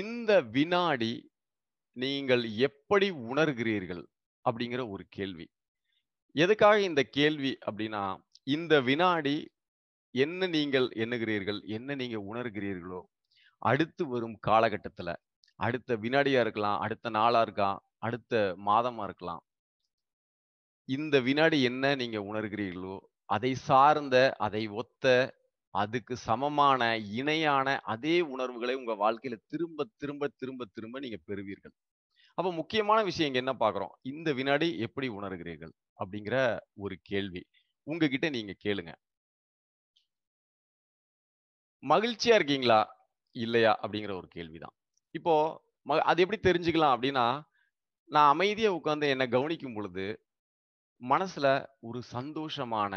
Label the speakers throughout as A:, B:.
A: இந்த வினாடி நீங்கள் எப்படி உணர்கிறீர்கள் அப்படிங்கிற ஒரு கேள்வி எதுக்காக இந்த கேள்வி அப்படின்னா இந்த வினாடி என்ன நீங்கள் எண்ணுகிறீர்கள் என்ன நீங்க உணர்கிறீர்களோ அடுத்து வரும் காலகட்டத்துல அடுத்த வினாடியா இருக்கலாம் அடுத்த நாளா இருக்கலாம் அடுத்த மாதமா இருக்கலாம் இந்த வினாடி என்ன நீங்க உணர்கிறீர்களோ அதை சார்ந்த அதை ஒத்த அதுக்கு சமமான இணையான அதே உணர்வுகளை உங்க வாழ்க்கையில திரும்ப திரும்ப திரும்ப திரும்ப நீங்க பெறுவீர்கள் அப்ப முக்கியமான விஷயம் இங்க என்ன பாக்குறோம் இந்த வினாடி எப்படி உணர்கிறீர்கள் அப்படிங்கிற ஒரு கேள்வி உங்ககிட்ட நீங்க கேளுங்க மகிழ்ச்சியா இருக்கீங்களா இல்லையா அப்படிங்கிற ஒரு கேள்விதான் இப்போ அது எப்படி தெரிஞ்சுக்கலாம் அப்படின்னா நான் அமைதியா உட்கார்ந்து என்னை கவனிக்கும் பொழுது மனசுல ஒரு சந்தோஷமான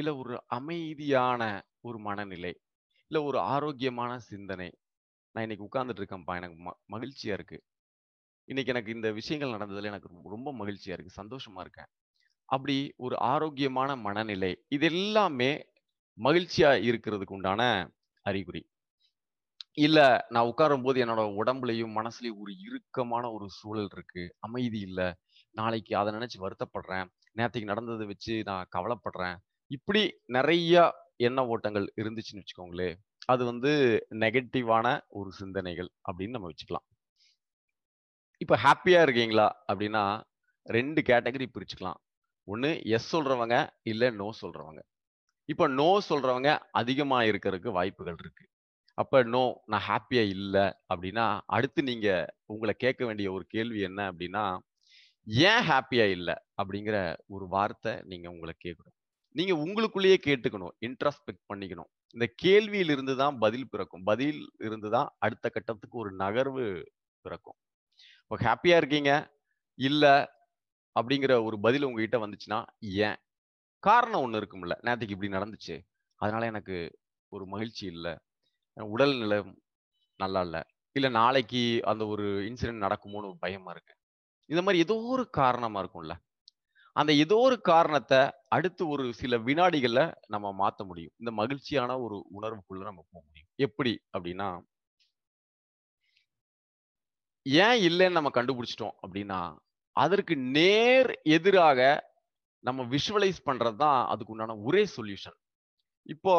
A: இல்லை ஒரு அமைதியான ஒரு மனநிலை இல்லை ஒரு ஆரோக்கியமான சிந்தனை நான் இன்னைக்கு உட்கார்ந்துட்டு இருக்கேன்ப்பா எனக்கு ம மகிழ்ச்சியா இருக்கு இன்னைக்கு எனக்கு இந்த விஷயங்கள் நடந்ததுல எனக்கு ரொம்ப மகிழ்ச்சியா இருக்கு சந்தோஷமா இருக்கேன் அப்படி ஒரு ஆரோக்கியமான மனநிலை இது எல்லாமே மகிழ்ச்சியா இருக்கிறதுக்கு உண்டான அறிகுறி இல்ல நான் உட்காரும் போது என்னோட உடம்புலையும் மனசுலயும் ஒரு இறுக்கமான ஒரு சூழல் இருக்கு அமைதி இல்லை நாளைக்கு அதை நினைச்சு வருத்தப்படுறேன் நேற்றுக்கு நடந்ததை வச்சு நான் கவலைப்படுறேன் இப்படி நிறைய எண்ண ஓட்டங்கள் இருந்துச்சுன்னு வச்சுக்கோங்களேன் அது வந்து நெகட்டிவான ஒரு சிந்தனைகள் அப்படின்னு நம்ம வச்சுக்கலாம் இப்போ ஹாப்பியாக இருக்கீங்களா அப்படின்னா ரெண்டு கேட்டகரி பிரிச்சுக்கலாம் ஒன்று எஸ் சொல்கிறவங்க இல்லை நோ சொல்கிறவங்க இப்போ நோ சொல்கிறவங்க அதிகமாக இருக்கிறதுக்கு வாய்ப்புகள் இருக்குது அப்போ நோ நான் ஹாப்பியாக இல்லை அப்படின்னா அடுத்து நீங்கள் உங்களை கேட்க வேண்டிய ஒரு கேள்வி என்ன அப்படின்னா ஏன் ஹாப்பியாக இல்லை அப்படிங்கிற ஒரு வார்த்தை நீங்கள் உங்களை கேட்கணும் நீங்க உங்களுக்குள்ளேயே கேட்டுக்கணும் இன்ட்ரஸ்பெக்ட் பண்ணிக்கணும் இந்த கேள்வியில் இருந்து தான் பதில் பிறக்கும் பதில் இருந்து தான் அடுத்த கட்டத்துக்கு ஒரு நகர்வு பிறக்கும் இப்போ ஹாப்பியா இருக்கீங்க இல்ல அப்படிங்கிற ஒரு பதில் உங்ககிட்ட வந்துச்சுன்னா ஏன் காரணம் ஒன்று இருக்கும்ல நேற்றுக்கு இப்படி நடந்துச்சு அதனால எனக்கு ஒரு மகிழ்ச்சி இல்லை உடல் நிலம் நல்லா இல்லை இல்லை நாளைக்கு அந்த ஒரு இன்சிடென்ட் நடக்குமோன்னு பயமா இருக்கு இந்த மாதிரி ஏதோ ஒரு காரணமா இருக்கும்ல அந்த ஏதோ ஒரு காரணத்தை அடுத்து ஒரு சில வினாடிகளில் நம்ம மாற்ற முடியும் இந்த மகிழ்ச்சியான ஒரு உணர்வுக்குள்ள நம்ம போக முடியும் எப்படி அப்படின்னா ஏன் இல்லைன்னு நம்ம கண்டுபிடிச்சிட்டோம் அப்படின்னா அதற்கு நேர் எதிராக நம்ம விஷுவலைஸ் பண்றது தான் அதுக்கு உண்டான ஒரே சொல்யூஷன் இப்போ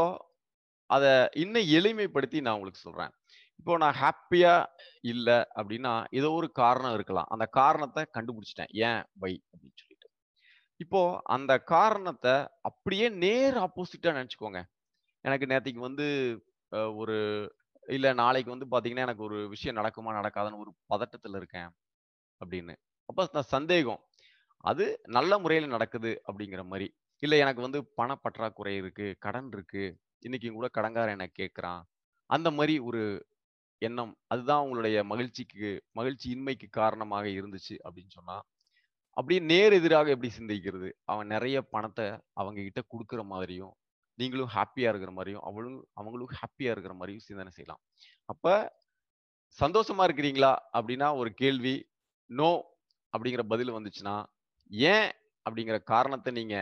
A: அதை இன்னும் எளிமைப்படுத்தி நான் உங்களுக்கு சொல்றேன் இப்போ நான் ஹாப்பியா இல்லை அப்படின்னா ஏதோ ஒரு காரணம் இருக்கலாம் அந்த காரணத்தை கண்டுபிடிச்சிட்டேன் ஏன் வை அப்படின்னு சொல்லி இப்போ அந்த காரணத்தை அப்படியே நேர் ஆப்போசிட்டா நினைச்சுக்கோங்க எனக்கு நேற்றுக்கு வந்து ஒரு இல்ல நாளைக்கு வந்து பாத்தீங்கன்னா எனக்கு ஒரு விஷயம் நடக்குமா நடக்காதுன்னு ஒரு பதட்டத்துல இருக்கேன் அப்படின்னு அப்ப சந்தேகம் அது நல்ல முறையில நடக்குது அப்படிங்கிற மாதிரி இல்ல எனக்கு வந்து பண பற்றாக்குறை இருக்கு கடன் இருக்கு இன்னைக்கு கூட கடங்கார என்ன கேட்குறான் அந்த மாதிரி ஒரு எண்ணம் அதுதான் உங்களுடைய மகிழ்ச்சிக்கு மகிழ்ச்சி இன்மைக்கு காரணமாக இருந்துச்சு அப்படின்னு சொன்னா அப்படியே நேர் எதிராக எப்படி சிந்திக்கிறது அவன் நிறைய பணத்தை அவங்க கிட்ட கொடுக்குற மாதிரியும் நீங்களும் ஹாப்பியா இருக்கிற மாதிரியும் அவளும் அவங்களும் ஹாப்பியா இருக்கிற மாதிரியும் சிந்தனை செய்யலாம் அப்ப சந்தோஷமா இருக்கிறீங்களா அப்படின்னா ஒரு கேள்வி நோ அப்படிங்கிற பதில் வந்துச்சுன்னா ஏன் அப்படிங்கிற காரணத்தை நீங்க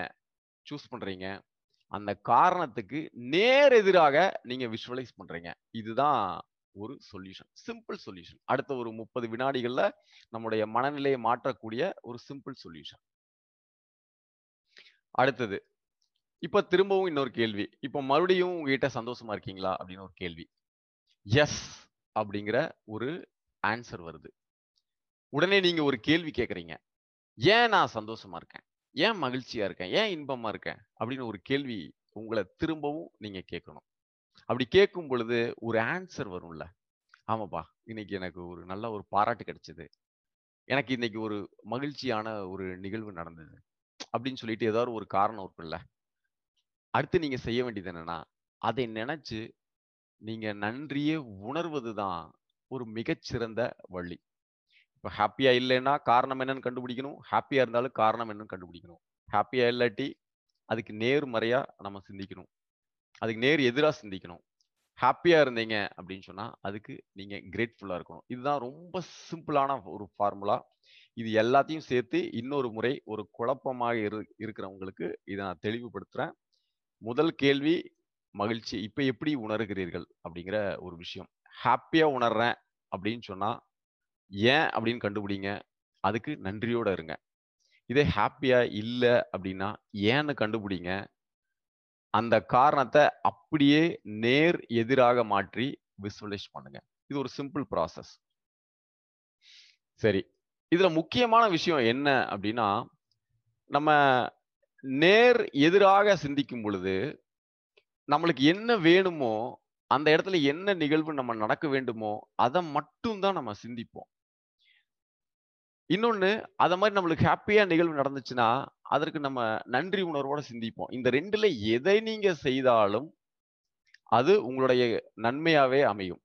A: சூஸ் பண்றீங்க அந்த காரணத்துக்கு நேர் எதிராக நீங்க விஷுவலைஸ் பண்றீங்க இதுதான் ஒரு சொல்யூஷன் சிம்பிள் சொல்யூஷன் அடுத்த ஒரு முப்பது வினாடிகள்ல நம்முடைய மனநிலையை மாற்றக்கூடிய ஒரு சிம்பிள் சொல்யூஷன் அடுத்தது இப்ப திரும்பவும் இன்னொரு கேள்வி இப்ப மறுபடியும் உங்ககிட்ட சந்தோஷமா இருக்கீங்களா அப்படின்னு ஒரு கேள்வி எஸ் அப்படிங்கிற ஒரு ஆன்சர் வருது உடனே நீங்க ஒரு கேள்வி கேட்குறீங்க ஏன் நான் சந்தோஷமா இருக்கேன் ஏன் மகிழ்ச்சியா இருக்கேன் ஏன் இன்பமா இருக்கேன் அப்படின்னு ஒரு கேள்வி உங்களை திரும்பவும் நீங்க கேட்கணும் அப்படி கேட்கும் பொழுது ஒரு ஆன்சர் வரும்ல ஆமாப்பா இன்னைக்கு எனக்கு ஒரு நல்ல ஒரு பாராட்டு கிடைச்சது எனக்கு இன்னைக்கு ஒரு மகிழ்ச்சியான ஒரு நிகழ்வு நடந்தது அப்படின்னு சொல்லிட்டு ஏதாவது ஒரு காரணம் இருக்குல்ல அடுத்து நீங்க செய்ய வேண்டியது என்னன்னா அதை நினைச்சு நீங்க நன்றியே உணர்வது தான் ஒரு மிகச்சிறந்த வழி இப்போ ஹாப்பியா இல்லைன்னா காரணம் என்னன்னு கண்டுபிடிக்கணும் ஹாப்பியா இருந்தாலும் காரணம் என்னன்னு கண்டுபிடிக்கணும் ஹாப்பியா இல்லாட்டி அதுக்கு நேர்மறையா நம்ம சிந்திக்கணும் அதுக்கு நேர் எதிராக சிந்திக்கணும் ஹாப்பியாக இருந்தீங்க அப்படின்னு சொன்னால் அதுக்கு நீங்கள் கிரேட்ஃபுல்லாக இருக்கணும் இதுதான் ரொம்ப சிம்பிளான ஒரு ஃபார்முலா இது எல்லாத்தையும் சேர்த்து இன்னொரு முறை ஒரு குழப்பமாக இரு இருக்கிறவங்களுக்கு இதை நான் தெளிவுபடுத்துகிறேன் முதல் கேள்வி மகிழ்ச்சி இப்போ எப்படி உணர்கிறீர்கள் அப்படிங்கிற ஒரு விஷயம் ஹாப்பியாக உணர்றேன் அப்படின்னு சொன்னால் ஏன் அப்படின்னு கண்டுபிடிங்க அதுக்கு நன்றியோடு இருங்க இதே ஹாப்பியாக இல்லை அப்படின்னா ஏன்னு கண்டுபிடிங்க அந்த காரணத்தை அப்படியே நேர் எதிராக மாற்றி விசுவலைஸ் பண்ணுங்க இது ஒரு சிம்பிள் ப்ராசஸ் சரி இதுல முக்கியமான விஷயம் என்ன அப்படின்னா நம்ம நேர் எதிராக சிந்திக்கும் பொழுது நம்மளுக்கு என்ன வேணுமோ அந்த இடத்துல என்ன நிகழ்வு நம்ம நடக்க வேண்டுமோ அதை மட்டும் தான் நம்ம சிந்திப்போம் இன்னொன்று அதை மாதிரி நம்மளுக்கு ஹாப்பியாக நிகழ்வு நடந்துச்சுன்னா அதற்கு நம்ம நன்றி உணர்வோடு சிந்திப்போம் இந்த ரெண்டில் எதை நீங்கள் செய்தாலும் அது உங்களுடைய நன்மையாகவே அமையும்